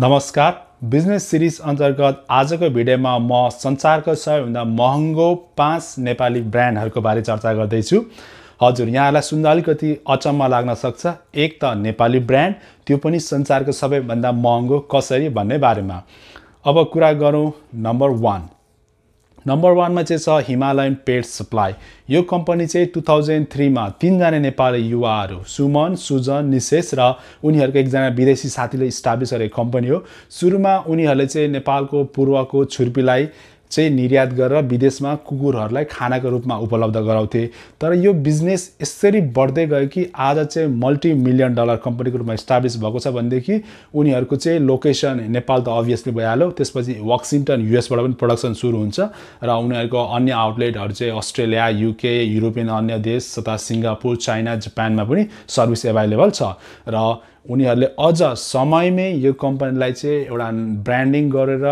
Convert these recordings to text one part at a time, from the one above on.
नमस्कार business series अन्तर्गत आजको भिडियोमा म संसारको सबैभन्दा महँगो पाँच नेपाली ब्रान्डहरूको बारे चर्चा गर्दैछु हजुर यहाँहरूलाई सुन्दा अलिकति अचम्म लाग्न सक्छ एक त नेपाली ब्रान्ड त्यो पनि संसारको सबैभन्दा महँगो कसरी भन्ने बारेमा अब कुरा गरौँ नम्बर वान नम्बर वानमा चाहिँ छ हिमालयन पेट सप्लाई यो कम्पनी चाहिँ टु थाउजन्ड थ्रीमा तिनजना नेपाली युवाहरू सुमन सुजन निशेष र उनीहरूको एकजना विदेशी साथीले इस्टाब्लिस गरेको कम्पनी हो सुरुमा उनीहरूले चाहिँ नेपालको पूर्वको छुर्पीलाई चाहिँ निर्यात गरेर विदेशमा कुकुरहरूलाई खानाको रूपमा उपलब्ध गराउँथे तर यो बिजनेस यसरी बढ्दै गयो कि आज चाहिँ मल्टी मिलियन डलर कम्पनीको रूपमा इस्टाब्लिस भएको छ भनेदेखि उनीहरूको चाहिँ लोकेसन नेपाल त अभियसली भइहाल्यो त्यसपछि वासिङटन युएसबाट पनि प्रडक्सन सुरु हुन्छ र उनीहरूको अन्य आउटलेटहरू चाहिँ अस्ट्रेलिया युके युरोपियन अन्य देश तथा सिङ्गापुर चाइना जापानमा पनि सर्भिस एभाइलेबल छ र उनीहरूले अझ समयमै यो कम्पनीलाई चाहिँ एउटा ब्रान्डिङ गरेर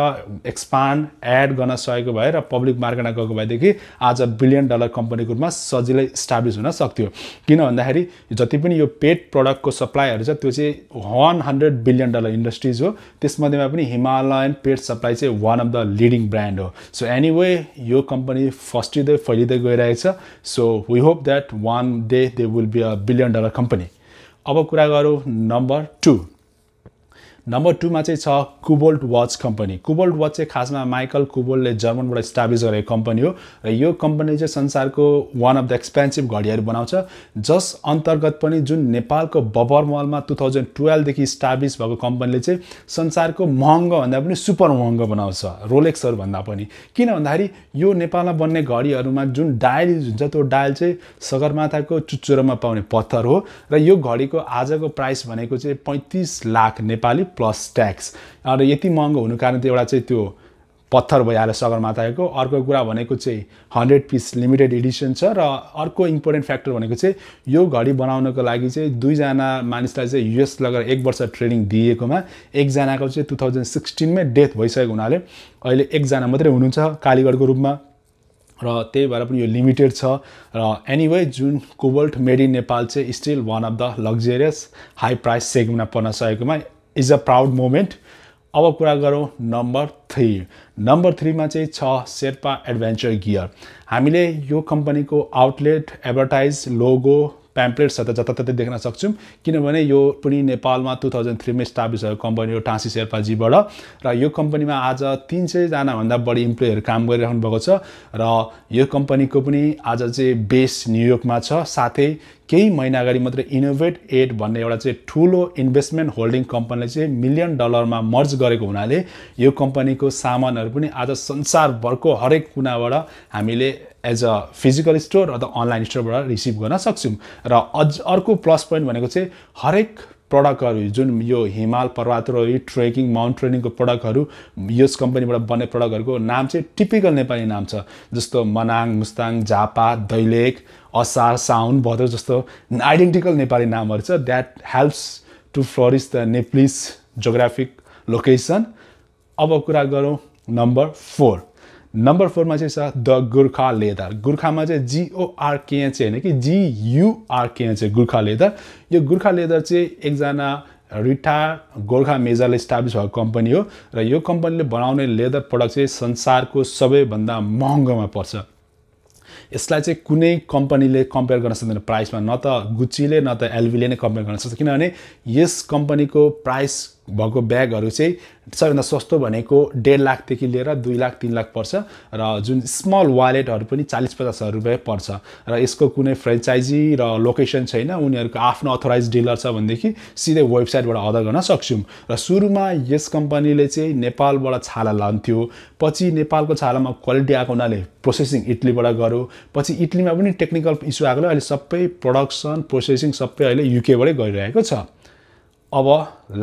एक्सपान्ड एड गर्न सकेको भए र पब्लिक मार्केटमा गएको भएदेखि आज बिलियन डलर कम्पनीको रूपमा सजिलै इस्टाब्लिस हुन सक्थ्यो किन भन्दाखेरि जति पनि यो पेट प्रडक्टको सप्लाईहरू छ त्यो चाहिँ one hundred billion dollar industries हो त्यसमध्येमा पनि हिमालयन पेट सप्लाई चाहिँ one of the leading brand हो सो एनिवे यो कम्पनी फस्टिँदै फैलिँदै गइरहेको छ so we hope that one day they will be a billion dollar company अब कुरा गरौँ नम्बर टू नम्बर टूमा चाहिँ छ Kobold watch company Kobold watch चाहिँ खासमा माइकल कुबोल्टले जर्मनबाट इस्टाब्लिस गरेको कम्पनी हो र यो कम्पनी चाहिँ संसारको वान अफ द एक्सपेन्सिभ घडीहरू बनाउँछ जस अन्तर्गत पनि जुन नेपालको बबर मलमा टु थाउजन्ड टुवेल्भदेखि इस्टाब्लिस भएको कम्पनीले चाहिँ संसारको महँगो भन्दा पनि सुपर महँगो बनाउँछ रोलेक्सहरूभन्दा पनि किन भन्दाखेरि यो नेपालमा बन्ने घडीहरूमा जुन डायल युज हुन्छ त्यो डायल चाहिँ सगरमाथाको चुच्चुरोमा पाउने पत्थर हो र यो घडीको आजको प्राइस भनेको चाहिँ पैँतिस लाख नेपाली प्लस ट्याक्स र यति महँगो हुनु कारण त्यो एउटा चाहिँ त्यो पत्थर भइहाल्यो सगरमाथाको अर्को कुरा भनेको चाहिँ हन्ड्रेड पिस लिमिटेड एडिसन छ र अर्को इम्पोर्टेन्ट फ्याक्टर भनेको चाहिँ यो घडी बनाउनको लागि चाहिँ दुईजना मानिसलाई चाहिँ युएस लगेर एक वर्ष ट्रेनिङ दिएकोमा एकजनाको चाहिँ टु थाउजन्ड सिक्सटिनमै डेथ भइसकेको हुनाले अहिले एकजना मात्रै हुनुहुन्छ कालीगढको रूपमा र त्यही भएर पनि यो लिमिटेड छ र एनिवे जुन कोबल्ट मेड इन नेपाल चाहिँ still one of the luxurious high price सेगमेन्टमा पर्न सकेकोमा इज अ प्राउड मोमेन्ट अब कुरा गरौँ नम्बर थ्री नम्बर थ्रीमा चाहिँ छ शेर्पा एडभेन्चर गियर हामीले यो कम्पनीको आउटलेट एडभर्टाइज लोगो प्याम्प्लेट्सहरू त जताततै देख्न सक्छौँ किनभने यो पनि नेपालमा टु थाउजन्ड थ्रीमा इस्टाब्लिस भएको कम्पनी हो टाँसी शेर्पाजीबाट र यो कम्पनीमा आज तिन सयजनाभन्दा बढी इम्प्लोइहरू काम गरिरहनु भएको छ र यो कम्पनीको पनि आज चाहिँ बेस न्युयोर्कमा छ साथै केही महिना अगाडि मात्रै इनोभेट एड भन्ने एउटा चाहिँ ठुलो इन्भेस्टमेन्ट होल्डिङ कम्पनीले चाहिँ मिलियन डलरमा मर्ज गरेको हुनाले यो कम्पनीको सामानहरू पनि आज संसारभरको हरेक कुनाबाट हामीले एज अ फिजिकल स्टोर अथवा अनलाइन स्टोरबाट रिसिभ गर्न सक्छौँ र अझ अर्को प्लस पोइन्ट भनेको चाहिँ हरेक प्रडक्टहरू जुन यो हिमाल पर्वतरोही ट्रेकिङ माउन्ट ट्रेनिङको प्रडक्टहरू यस कम्पनीबाट बन्ने प्रडक्टहरूको नाम चाहिँ टिपिकल नेपाली नाम छ जस्तो मनाङ मुस्ताङ झापा दैलेख असार साउन भद्र जस्तो आइडेन्टिकल नेपाली नामहरू छ that helps to flourish the Nepalese geographic location अब कुरा गरौँ नम्बर फोर नम्बर फोरमा चाहिँ छ द गोर्खा लेदर गोर्खामा चाहिँ जिओआरके चाहिँ होइन कि जियुआरके चाहिँ गोर्खा लेदर यो गोर्खा लेदर चाहिँ एकजना रिटायर गोर्खा मेजरले इस्टाब्लिस भएको कम्पनी हो र यो कम्पनीले बनाउने लेदर प्रडक्ट चाहिँ संसारको सबैभन्दा महँगोमा पर्छ यसलाई चाहिँ कुनै कम्पनीले कम्पेयर गर्न सक्दैन प्राइसमा न त गुच्चीले न त एलबीले नै कम्पेयर गर्न सक्छ किनभने यस कम्पनीको प्राइस भएको ब्यागहरू चाहिँ सबैभन्दा सस्तो भनेको डेढ लाखदेखि लिएर दुई लाख तिन लाख पर्छ र जुन स्मल वालेटहरू पनि चालिस पचास हजार रुपियाँ पर्छ र यसको कुनै फ्रेन्चाइजी र लोकेसन छैन उनीहरूको आफ्नो अथोराइज डिलर छ भनेदेखि सिधै वेबसाइटबाट अर्डर गर्न सक्छौँ र सुरुमा यस कम्पनीले चाहिँ नेपालबाट छाला लान्थ्यो पछि नेपालको छालामा क्वालिटी आएको हुनाले प्रोसेसिङ इटलीबाट गऱ्यो पछि इटलीमा पनि टेक्निकल इस्यु आएकोले अहिले सबै प्रडक्सन प्रोसेसिङ सबै अहिले युकेबाटै गरिरहेको छ अब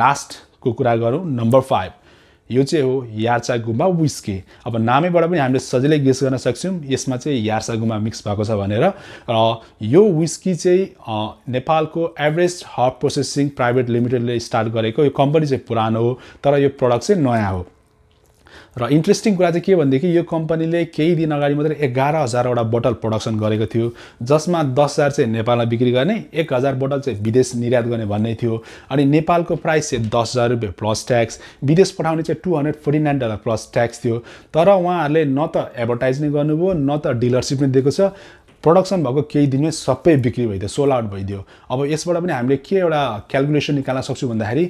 लास्ट को कुरा गरौँ नम्बर फाइभ यो चाहिँ हो यार्चा गुम्बा विस्के अब नामैबाट पनि हामीले सजिलै गेस गर्न सक्छौँ यसमा चाहिँ यार्सा गुम्बा मिक्स भएको छ भनेर र यो विस्की चाहिँ नेपालको एभरेस्ट हब प्रोसेसिङ प्राइभेट लिमिटेडले स्टार्ट गरेको यो कम्पनी चाहिँ पुरानो हो तर यो प्रडक्ट चाहिँ नयाँ हो र इन्ट्रेस्टिङ कुरा चाहिँ के भनेदेखि यो कम्पनीले केही दिन अगाडि मात्रै एघार हजारवटा बोटल प्रडक्सन गरेको थियो जसमा दस हजार चाहिँ नेपालमा बिक्री गर्ने एक हजार बोटल चाहिँ विदेश निर्यात गर्ने भन्ने थियो अनि नेपालको प्राइस चाहिँ दस हजार रुपियाँ प्लस ट्याक्स विदेश पठाउने चाहिँ two hundred forty nine dollar plus tax थियो तर उहाँहरूले न त एडभर्टाइज नै गर्नुभयो न त डिलरसिप नै दिएको छ प्रडक्सन भएको केही दिनमै सबै बिक्री भइदियो सोल आउट भइदियो अब यसबाट पनि हामीले के एउटा क्यालकुलेसन निकाल्न सक्छौँ भन्दाखेरि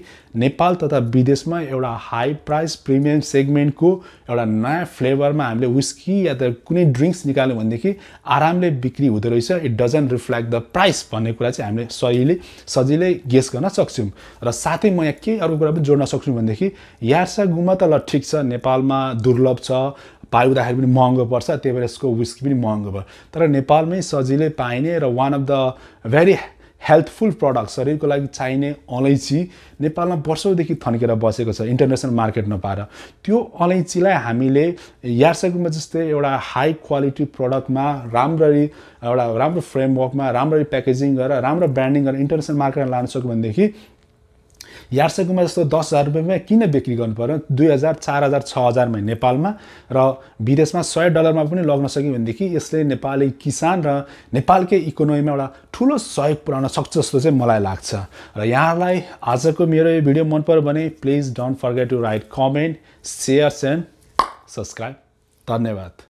नेपाल तथा विदेशमा एउटा हाई प्राइस प्रिमियम सेगमेन्टको एउटा नयाँ फ्लेभरमा हामीले विस्की या त कुनै ड्रिङ्क्स निकाल्यौँ भनेदेखि आरामले बिक्री हुँदो रहेछ it doesn't reflect the price भन्ने कुरा चाहिँ हामीले सहीले सजिलै गेस गर्न सक्छौँ र साथै म यहाँ केही अरू कुरा पनि जोड्न सक्छौँ भनेदेखि यार्सा गुम्बा त ल ठिक छ नेपालमा दुर्लभ छ पाउँदाखेरि पनि महँगो पर्छ त्यही भएर यसको विस्की पनि महँगो भयो तर नेपालमै सजिलै पाइने र one of the very healthful product शरीरको लागि चाहिने अलैँची नेपालमा वर्षौँदेखि थन्केर बसेको छ इन्टरनेसनल मार्केट नपाएर त्यो अलैँचीलाई हामीले यार्सेकुमा जस्तै एउटा हाई क्वालिटी प्रडक्टमा राम्ररी एउटा राम्रो फ्रेमवर्कमा राम्ररी प्याकेजिङ गरेर राम्रो ब्रान्डिङ गरेर इन्टरनेसनल मार्केटमा लान सक्यो भनेदेखि यार्सेकुमा जस्तो दस हजार रुपियाँमा किन बिक्री गर्नु पऱ्यो दुई हजार चार हजार छ हजारमा नेपालमा र विदेशमा सय डलरमा पनि लग्न सक्यो भनेदेखि यसले नेपाली किसान र नेपालकै इकोनोमीमा एउटा ठुलो सहयोग पुऱ्याउन सक्छ जस्तो चाहिँ मलाई लाग्छ र यहाँलाई आजको मेरो यो भिडियो मन पऱ्यो भने please don't forget to write comment shares and subscribe धन्यवाद